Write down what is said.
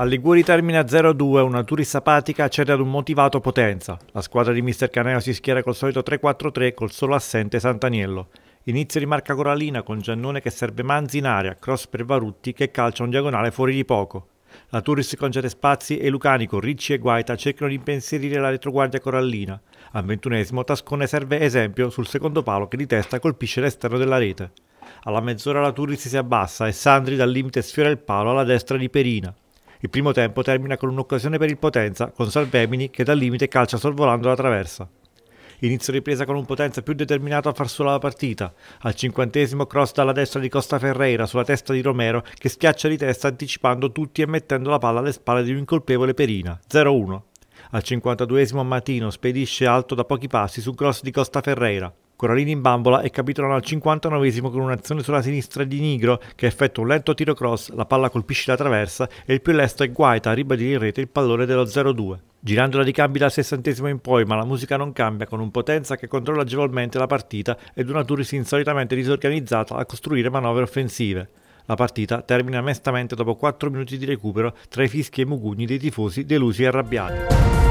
Al Liguori termina 0-2, una Turis apatica cede ad un motivato Potenza. La squadra di Mister Caneo si schiera col solito 3-4-3 col solo assente Santaniello. Inizio di marca Corallina con Giannone che serve Manzi in aria, cross per Varutti che calcia un diagonale fuori di poco. La Turis concede spazi e Lucanico, Ricci e Guaita cercano di impensierire la retroguardia Corallina. Al ventunesimo Tascone serve esempio sul secondo palo che di testa colpisce l'esterno della rete. Alla mezz'ora la Turis si abbassa e Sandri dal limite sfiora il palo alla destra di Perina. Il primo tempo termina con un'occasione per il Potenza, con Salvemini che dal limite calcia sorvolando la traversa. Inizio ripresa con un Potenza più determinato a far sola la partita. Al cinquantesimo cross dalla destra di Costa Ferreira sulla testa di Romero che schiaccia di testa anticipando tutti e mettendo la palla alle spalle di un incolpevole Perina. 0-1. Al 52 mattino spedisce alto da pochi passi su cross di Costa Ferreira. Coralini in bambola e capitolano al 59 con un'azione sulla sinistra di Nigro che effettua un lento tiro cross, la palla colpisce la traversa e il più lesto è Guaita a ribadire in rete il pallone dello 0-2. Girandola di cambi dal sessantesimo in poi, ma la musica non cambia, con un Potenza che controlla agevolmente la partita ed una Turis insolitamente disorganizzata a costruire manovre offensive. La partita termina mestamente dopo 4 minuti di recupero tra i fischi e i mugugni dei tifosi delusi e arrabbiati.